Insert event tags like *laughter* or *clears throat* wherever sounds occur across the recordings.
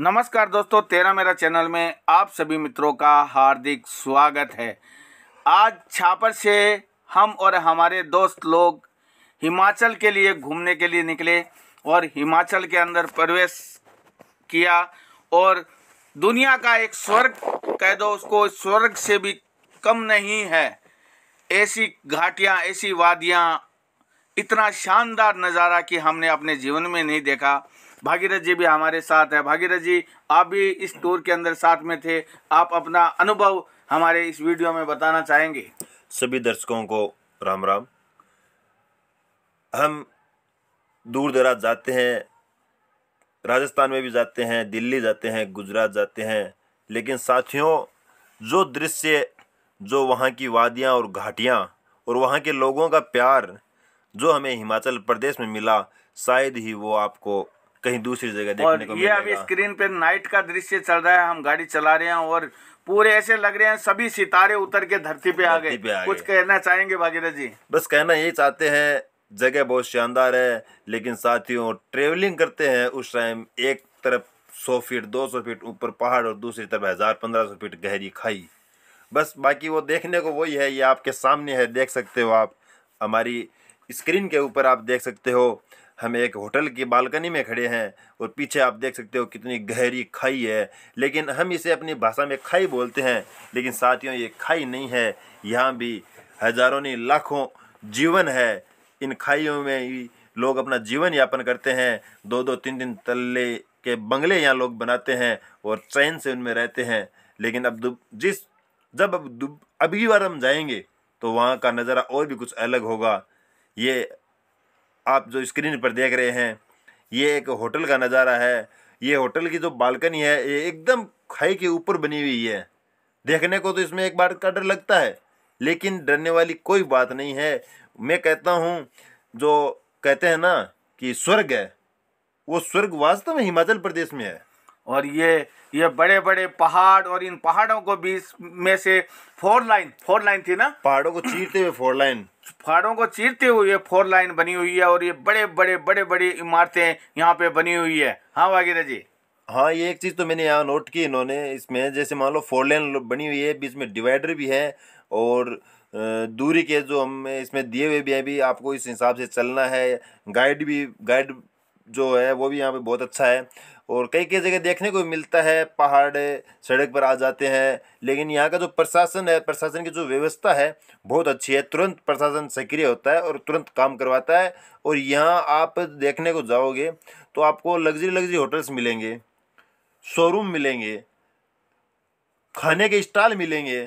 नमस्कार दोस्तों तेरा मेरा चैनल में आप सभी मित्रों का हार्दिक स्वागत है आज छापर से हम और हमारे दोस्त लोग हिमाचल के लिए घूमने के लिए निकले और हिमाचल के अंदर प्रवेश किया और दुनिया का एक स्वर्ग कह दो उसको स्वर्ग से भी कम नहीं है ऐसी घाटियाँ ऐसी वादियाँ इतना शानदार नज़ारा कि हमने अपने जीवन में नहीं देखा भागीरथ जी भी हमारे साथ है भागीरथ जी आप भी इस टूर के अंदर साथ में थे आप अपना अनुभव हमारे इस वीडियो में बताना चाहेंगे सभी दर्शकों को राम राम हम दूर दराज जाते हैं राजस्थान में भी जाते हैं दिल्ली जाते हैं गुजरात जाते हैं लेकिन साथियों जो दृश्य जो वहाँ की वादियाँ और घाटियाँ और वहाँ के लोगों का प्यार जो हमें हिमाचल प्रदेश में मिला शायद ही वो आपको कहीं दूसरी जगह देखने को ये अभी स्क्रीन पे नाइट का दृश्य चल रहा है हम गाड़ी चला रहे हैं और पूरे ऐसे लग रहे हैं सभी सितारे उतर के धरती पे आ गए कुछ कहना चाहेंगे भागीरथ जी बस कहना यही चाहते हैं जगह बहुत शानदार है लेकिन साथियों ट्रेवलिंग करते हैं उस टाइम एक तरफ सौ फीट दो सौ फीट ऊपर पहाड़ और दूसरी तरफ हज़ार पंद्रह सौ फीट गहरी खाई बस बाकी वो देखने को वही है ये आपके सामने है देख सकते हो आप हमारी स्क्रीन के ऊपर आप देख सकते हो हम एक होटल की बालकनी में खड़े हैं और पीछे आप देख सकते हो कितनी गहरी खाई है लेकिन हम इसे अपनी भाषा में खाई बोलते हैं लेकिन साथियों ये खाई नहीं है यहाँ भी हजारों ने लाखों जीवन है इन खाइयों में ही लोग अपना जीवन यापन करते हैं दो दो तीन तीन तल्ले के बंगले यहाँ लोग बनाते हैं और चैन से उनमें रहते हैं लेकिन अब जिस जब अब अभी बार हम जाएंगे तो वहाँ का नज़ारा और भी कुछ अलग होगा ये आप जो स्क्रीन पर देख रहे हैं ये एक होटल का नज़ारा है ये होटल की जो बालकनी है ये एकदम खाई के ऊपर बनी हुई है देखने को तो इसमें एक बार का डर लगता है लेकिन डरने वाली कोई बात नहीं है मैं कहता हूँ जो कहते हैं ना कि स्वर्ग है वो स्वर्ग वास्तव में हिमाचल प्रदेश में है और ये ये बड़े बड़े पहाड़ और इन पहाड़ों को बीच में से फोर लाइन फोर लाइन थी ना पहाड़ों को चीरते हुए फोर लाइन पहाड़ों को चीरते हुए ये फोर लाइन बनी हुई है और ये बड़े बड़े बड़े बड़ी इमारतें यहाँ पे बनी हुई है हाँ वागीरा जी हाँ ये एक चीज़ तो मैंने यहाँ नोट की इन्होंने इसमें जैसे मान लो फोर लाइन बनी हुई है बीच में डिवाइडर भी है और दूरी के जो हमें इसमें दिए हुए भी हैं भी आपको इस हिसाब से चलना है गाइड भी गाइड जो है वो भी यहाँ पे बहुत अच्छा है और कई कई जगह देखने को मिलता है पहाड़ सड़क पर आ जाते हैं लेकिन यहाँ का जो प्रशासन है प्रशासन की जो व्यवस्था है बहुत अच्छी है तुरंत प्रशासन सक्रिय होता है और तुरंत काम करवाता है और यहाँ आप देखने को जाओगे तो आपको लग्जरी लग्जरी होटल्स मिलेंगे शोरूम मिलेंगे खाने के स्टॉल मिलेंगे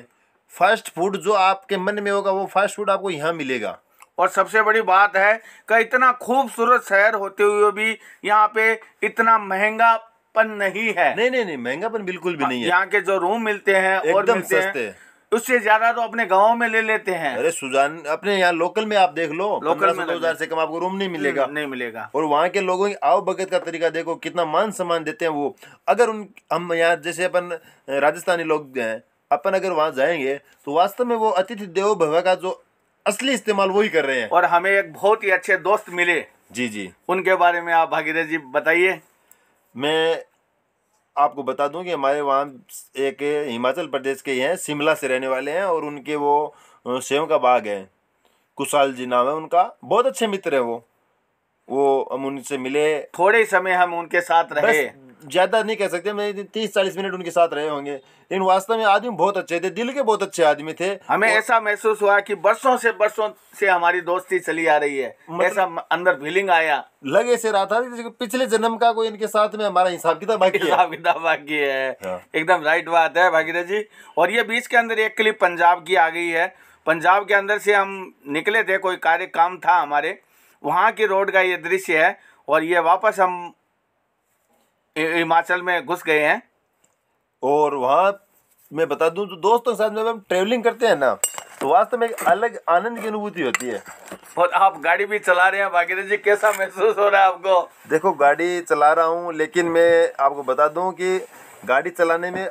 फास्ट फूड जो आपके मन में होगा वो फास्ट फूड आपको यहाँ मिलेगा और सबसे बड़ी बात है कि इतना खूबसूरत शहर होते हुए भी यहाँ पे इतना महंगा पन नहीं है नहीं नहीं नहीं महंगा पन बिल्कुल भी हाँ, नहीं है यहाँ के जो रूम मिलते हैं और मिलते सस्ते हैं उससे ज्यादा तो अपने गाँव में ले लेते हैं अरे सुजान अपने यहाँ लोकल में आप देख लो लोकल में दो हजार से कम आपको रूम नहीं हम्म, मिलेगा नहीं मिलेगा और वहाँ के लोगों की आव भगत का तरीका देखो कितना मान सम्मान देते हैं वो अगर उन हम यहाँ जैसे अपन राजस्थानी लोग हैं अपन अगर वहाँ जाएंगे तो वास्तव में वो अतिथि देव भव का जो असली इस्तेमाल वही कर रहे हैं और हमें एक बहुत ही अच्छे दोस्त मिले जी जी उनके बारे में आप भागीरथ जी बताइए मैं आपको बता दूं कि हमारे वहाँ एक हिमाचल प्रदेश के हैं शिमला से रहने वाले हैं और उनके वो सेव का बाग है कुशाल जी नाम है उनका बहुत अच्छे मित्र है वो वो हम उनसे मिले थोड़े समय हम उनके साथ रहे ज़्यादा नहीं कह सकते मैं तीस चालीस मिनट उनके साथ रहे होंगे लेकिन वास्तव में आदमी बहुत अच्छे थे दिल के बहुत अच्छे आदमी थे हमें ऐसा महसूस हुआ कि बरसों से बरसों से हमारी दोस्ती चली आ रही है मतलब, ऐसा अंदर फीलिंग आया लगे से रहा था पिछले जन्म का कोई इनके साथ में हमारा हिसाब किताब बाकी हिसाब किताब बाकी है हाँ। एकदम राइट बात है भागीरथ जी और ये बीच के अंदर एक क्लिप पंजाब की आ गई है पंजाब के अंदर से हम निकले थे कोई कार्य काम था हमारे वहाँ की रोड का ये दृश्य है और ये वापस हम हिमाचल में घुस गए हैं और वहाँ मैं बता दूँ तो दोस्तों के साथ जब हम ट्रेवलिंग करते हैं ना तो वास्तव में एक अलग आनंद की अनुभूति होती है और आप गाड़ी भी चला रहे हैं भागीरथ जी कैसा महसूस हो रहा है आपको देखो गाड़ी चला रहा हूँ लेकिन मैं आपको बता दूँ कि गाड़ी चलाने में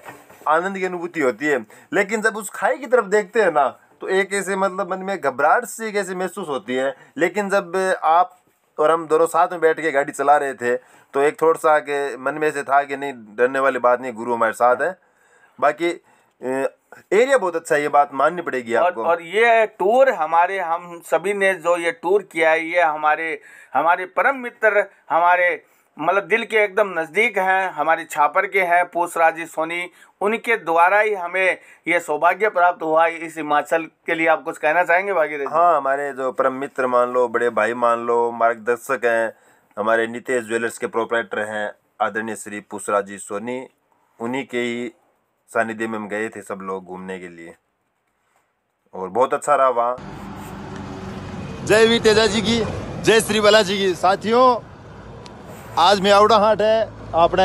आनंद की अनुभूति होती है लेकिन जब उस खाई की तरफ देखते हैं ना तो एक ऐसे मतलब मन में घबराहट सी कैसे महसूस होती है लेकिन जब आप और हम दोनों साथ में बैठ के गाड़ी चला रहे थे तो एक थोड़ा सा के मन में से था कि नहीं डरने वाली बात नहीं गुरु हमारे साथ है बाकी एरिया बहुत अच्छा है ये बात माननी पड़ेगी और, आपको और ये टूर हमारे हम सभी ने जो ये टूर किया है ये हमारे हमारे परम मित्र हमारे मतलब दिल के एकदम नज़दीक हैं हमारे छापर के हैं पूछ राजी सोनी उनके द्वारा ही हमें ये सौभाग्य प्राप्त हुआ है इस हिमाचल के लिए आप कुछ कहना चाहेंगे भागीरथ हाँ हमारे जो परम मित्र मान लो बड़े भाई मान लो मार्गदर्शक हैं हमारे नितेश ज्वेलर्स के प्रोपराइटर हैं आदरणीय श्री पुषराजी जी सोनी उन्हीं के ही सानिध्य में हम गए थे सब लोग घूमने के लिए और बहुत अच्छा रहा वहाँ जय वी तेजा जी की जय श्री बालाजी की साथियों आज मियावड़ा हाट है अपने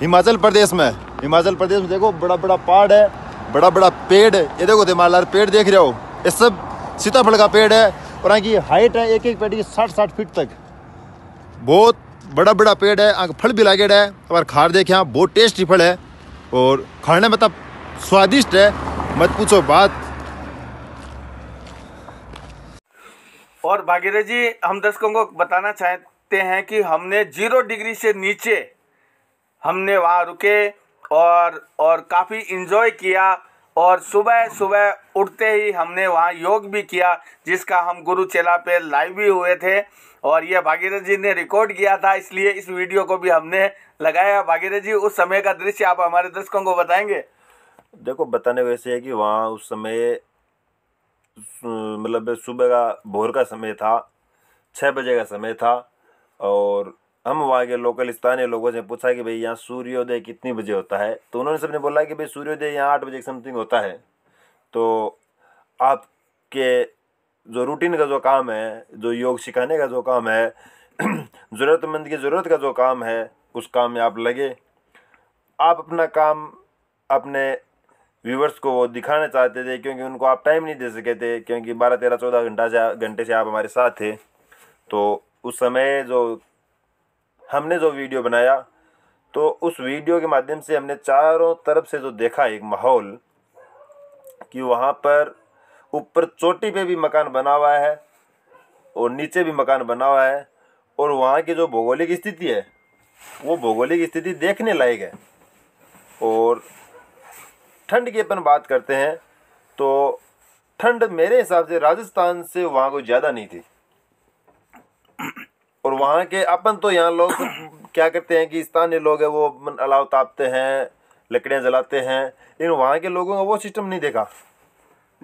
हिमाचल प्रदेश में हिमाचल प्रदेश में देखो बड़ा बड़ा पहाड़ है बड़ा बड़ा पेड़ ये देखो देमालार पेड़ देख रहे हो ये सब सीताफल का पेड़ है और यहाँ की हाइट है एक एक पेड़ की साठ साठ फीट तक बहुत बड़ा बड़ा पेड़ है आगे फल भी लागे है बार खार देखे यहाँ बहुत टेस्टी फल है और खाने में तो स्वादिष्ट है मत पूछो बात और भागीरथ जी हम दर्शकों को बताना चाहें देखते हैं कि हमने जीरो डिग्री से नीचे हमने वहाँ रुके और और काफ़ी इन्जॉय किया और सुबह सुबह उठते ही हमने वहाँ योग भी किया जिसका हम गुरु चेला पे लाइव भी हुए थे और यह भागीरथ जी ने रिकॉर्ड किया था इसलिए इस वीडियो को भी हमने लगाया भागीरथ जी उस समय का दृश्य आप हमारे दर्शकों को बताएंगे देखो बताने वैसे है कि वहाँ उस समय मतलब सुबह का भोर का समय था छः बजे का समय था और हम वहाँ के लोकल स्थानीय लोगों से पूछा कि भाई यहाँ सूर्योदय कितनी बजे होता है तो उन्होंने सबने बोला कि भाई सूर्योदय यहाँ आठ बजे समथिंग होता है तो आपके जो रूटीन का जो काम है जो योग सिखाने का जो काम है *clears throat* ज़रूरतमंद की ज़रूरत का जो काम है उस काम में आप लगे आप अपना काम अपने व्यूवर्स को वो दिखाना चाहते थे क्योंकि उनको आप टाइम नहीं दे सके थे क्योंकि बारह तेरह चौदह घंटा से घंटे से आप हमारे साथ थे तो उस समय जो हमने जो वीडियो बनाया तो उस वीडियो के माध्यम से हमने चारों तरफ से जो देखा एक माहौल कि वहाँ पर ऊपर चोटी पे भी मकान बना हुआ है और नीचे भी मकान बना हुआ है और वहाँ की जो भौगोलिक स्थिति है वो भौगोलिक स्थिति देखने लायक है और ठंड की अपन बात करते हैं तो ठंड मेरे हिसाब से राजस्थान से वहाँ कोई ज़्यादा नहीं थी वहाँ के अपन तो यहाँ लोग *clears throat* क्या करते हैं कि स्थानीय लोग है वो अलाव तापते हैं लकड़ियाँ जलाते हैं लेकिन वहाँ के लोगों का वो सिस्टम नहीं देखा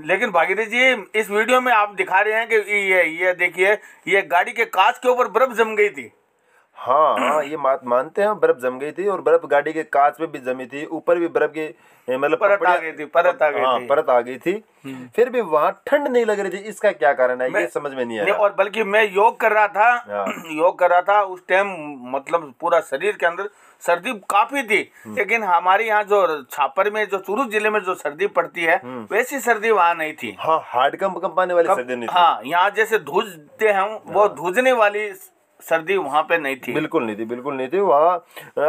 लेकिन भागीरथ जी इस वीडियो में आप दिखा रहे हैं कि ये ये देखिए ये गाड़ी के कांच के ऊपर बर्फ जम गई थी हाँ हाँ ये बात मानते हैं बर्फ जम गई थी और बर्फ गाड़ी के कांच में भी जमी थी ऊपर भी बर्फ की मतलब परत आ गई थी परत आ गई हाँ, परत आ गई थी हम्म। फिर भी वहाँ ठंड नहीं लग रही थी इसका क्या कारण है ये समझ में नहीं आया और बल्कि मैं योग कर रहा था हाँ। *clears throat* योग कर रहा था उस टाइम मतलब पूरा शरीर के अंदर सर्दी काफी थी हम्म। लेकिन हमारे यहाँ जो छापर में जो चुरू जिले में जो सर्दी पड़ती है हम्म। वैसी सर्दी वहाँ नहीं थी हाँ हार्ड कंप कंप वाली सर्दी नहीं हाँ यहाँ जैसे धूजते हैं वो हाँ। धूजने वाली सर्दी वहाँ पे नहीं थी बिल्कुल नहीं थी बिल्कुल नहीं थी वहाँ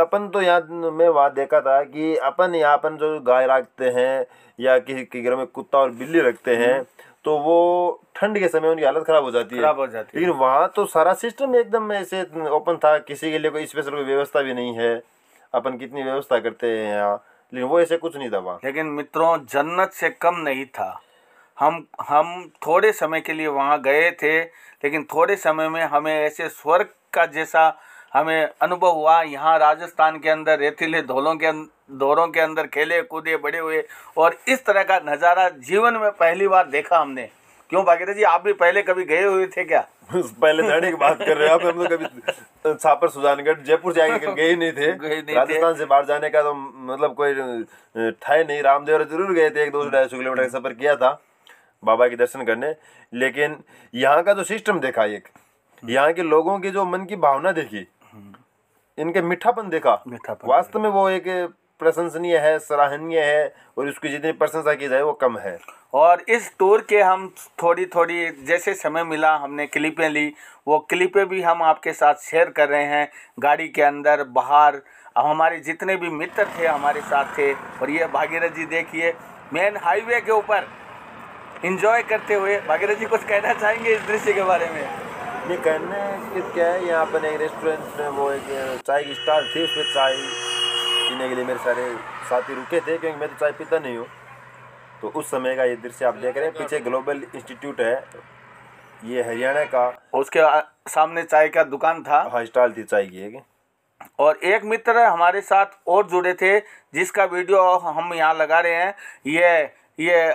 अपन तो यहाँ मैं वहाँ देखा था कि अपन यहाँ अपन जो गाय रखते हैं या किसी के घर में कुत्ता और बिल्ली रखते हैं हम्म। तो वो ठंड के समय उनकी हालत खराब हो जाती है खराब हो जाती है लेकिन वहाँ तो सारा सिस्टम एकदम ऐसे ओपन था किसी के लिए कोई स्पेशल कोई व्यवस्था भी नहीं है अपन कितनी व्यवस्था करते हैं यहाँ लेकिन वो ऐसे कुछ नहीं था वहाँ लेकिन मित्रों जन्नत से कम नहीं था हम हम थोड़े समय के लिए वहाँ गए थे लेकिन थोड़े समय में हमें ऐसे स्वर्ग का जैसा हमें अनुभव हुआ यहाँ राजस्थान के अंदर रेतीले धोलों के दौरों अं-, के अंदर खेले कूदे बड़े हुए और इस तरह का नज़ारा जीवन में पहली बार देखा हमने क्यों भागीरथ जी आप भी पहले कभी गए हुए थे क्या *laughs* पहले जाने की बात कर रहे हैं आप हम तो कभी छापर सुजानगढ़ जयपुर जाएंगे गए ही *laughs* नहीं थे राजस्थान से बाहर जाने का तो मतलब कोई था नहीं रामदेव जरूर गए थे एक दो हम्म। ढाई सौ किलोमीटर का सफर किया था बाबा के दर्शन करने लेकिन यहाँ का जो तो सिस्टम देखा एक यहाँ के लोगों की जो मन की भावना देखी इनके मिठापन देखा मीठापन वास्तव में वो एक प्रशंसनीय है सराहनीय है और उसकी जितनी प्रशंसा की जाए वो कम है और इस टूर के हम थोड़ी थोड़ी जैसे समय मिला हमने क्लिपें ली वो क्लिपें भी हम आपके साथ शेयर कर रहे हैं गाड़ी के अंदर बाहर अब हमारे जितने भी मित्र थे हमारे साथ थे और ये भागीरथ जी देखिए मेन हाईवे के ऊपर इंजॉय करते हुए भागीरथ जी कुछ कहना चाहेंगे इस दृश्य के बारे में ये कहने कि क्या है यहाँ पर एक रेस्टोरेंट में वो एक चाय की स्टाल थी उसमें चाय पीने के लिए मेरे सारे साथी रुके थे क्योंकि मैं तो चाय पीता नहीं हूँ तो उस समय का ये दृश्य आप देख रहे हैं पीछे ग्लोबल इंस्टीट्यूट है ये हरियाणा का उसके सामने चाय का दुकान था हाँ स्टाल थी चाय की एक और एक मित्र हमारे साथ और जुड़े थे जिसका वीडियो हम यहाँ लगा रहे हैं ये ये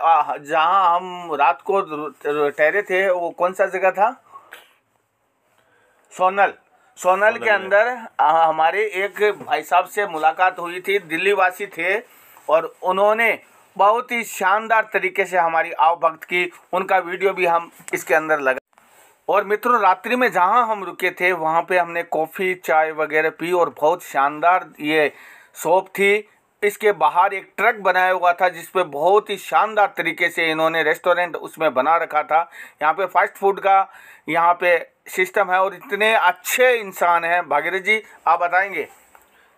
जहाँ हम रात को ठहरे थे वो कौन सा जगह था सोनल सोनल के अंदर हमारे एक भाई साहब से मुलाकात हुई थी दिल्ली वासी थे और उन्होंने बहुत ही शानदार तरीके से हमारी आव भक्त की उनका वीडियो भी हम इसके अंदर लगा और मित्रों रात्रि में जहाँ हम रुके थे वहाँ पे हमने कॉफ़ी चाय वगैरह पी और बहुत शानदार ये शॉप थी इसके बाहर एक ट्रक बनाया हुआ था जिस पे बहुत ही शानदार तरीके से इन्होंने रेस्टोरेंट उसमें बना रखा था यहाँ पे फास्ट फूड का यहाँ पे सिस्टम है और इतने अच्छे इंसान हैं भागीरथ जी आप बताएंगे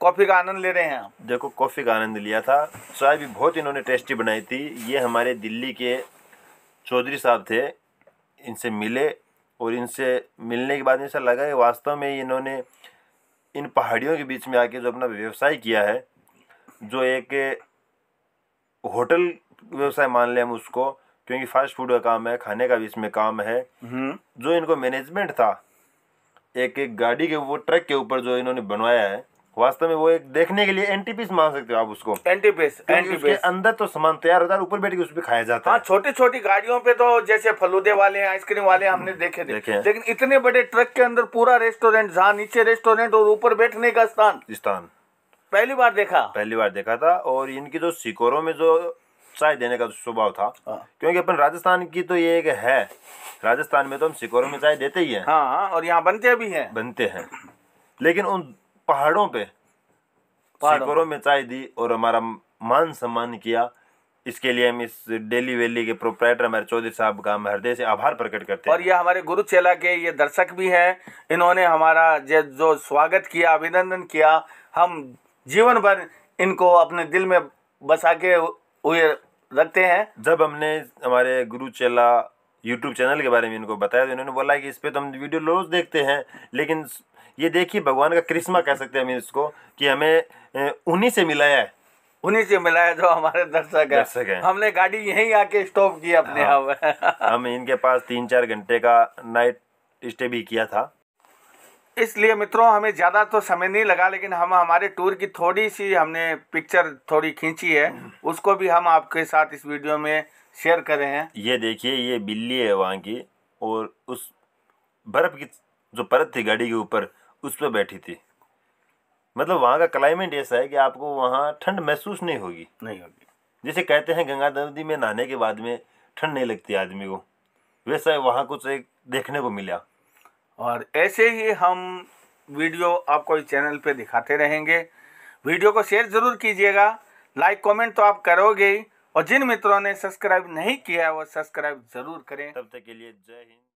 कॉफ़ी का आनंद ले रहे हैं आप देखो कॉफ़ी का आनंद लिया था चाय भी बहुत इन्होंने टेस्टी बनाई थी ये हमारे दिल्ली के चौधरी साहब थे इनसे मिले और इनसे मिलने के बाद ऐसा लगा कि वास्तव में इन्होंने इन पहाड़ियों के बीच में आके जो अपना व्यवसाय किया है जो एक होटल व्यवसाय मान ले हम उसको क्योंकि फास्ट फूड का काम है खाने का भी इसमें काम है हम्म। जो इनको मैनेजमेंट था एक एक गाड़ी के वो ट्रक के ऊपर जो इन्होंने बनवाया है वास्तव में वो एक देखने के लिए एंटी पीस मान सकते हो आप उसको एंटी पीस एंटी पीस अंदर तो सामान तैयार होता है ऊपर बैठ के उस पर खाया जाता हाँ, है छोटी छोटी गाड़ियों पे तो जैसे फलूदे वाले आइसक्रीम वाले हमने हम्म, देखे थे देखे लेकिन इतने बड़े ट्रक के अंदर पूरा रेस्टोरेंट जहाँ नीचे रेस्टोरेंट और ऊपर बैठने का स्थान स्थान पहली बार देखा पहली बार देखा था और इनकी जो सिकोरों में जो चाय देने का स्वभाव था हाँ। क्योंकि अपन राजस्थान की तो ये एक है राजस्थान में तो हम सिकोरों में चाय देते ही है हाँ, हाँ, और यहाँ बनते भी है बनते हैं लेकिन उन पहाड़ों पे सिकोरों में चाय दी और हमारा मान सम्मान किया इसके लिए हम इस डेली वैली के प्रोपराइटर हमारे चौधरी साहब का हृदय से आभार प्रकट करते हैं और ये हमारे गुरु चेला के ये दर्शक भी हैं इन्होंने हमारा जो स्वागत किया अभिनंदन किया हम जीवन भर इनको अपने दिल में बसा के हुए रखते हैं जब हमने हमारे गुरु चेला यूट्यूब चैनल के बारे में इनको बताया तो इन्होंने बोला कि इस पर तो हम वीडियो रोज़ देखते हैं लेकिन ये देखिए भगवान का करिश्मा कह सकते हैं हम इसको कि हमें उन्हीं से मिलाया है उन्हीं से मिलाया जो हमारे दर्शक है दर्शक है हमने गाड़ी यहीं आके स्टॉप की अपने हाँ, हम हम इनके पास तीन चार घंटे का नाइट स्टे भी किया था इसलिए मित्रों हमें ज़्यादा तो समय नहीं लगा लेकिन हम हमारे टूर की थोड़ी सी हमने पिक्चर थोड़ी खींची है उसको भी हम आपके साथ इस वीडियो में शेयर कर रहे हैं ये देखिए ये बिल्ली है वहाँ की और उस बर्फ़ की जो परत थी गाड़ी के ऊपर उस पर बैठी थी मतलब वहाँ का क्लाइमेट ऐसा है कि आपको वहाँ ठंड महसूस नहीं होगी नहीं होगी जैसे कहते हैं गंगा नदी में नहाने के बाद में ठंड नहीं लगती आदमी को वैसा वहाँ कुछ एक देखने को मिला और ऐसे ही हम वीडियो आपको इस चैनल पे दिखाते रहेंगे वीडियो को शेयर ज़रूर कीजिएगा लाइक कमेंट तो आप करोगे ही और जिन मित्रों ने सब्सक्राइब नहीं किया है वो सब्सक्राइब ज़रूर करें तब तक के लिए जय हिंद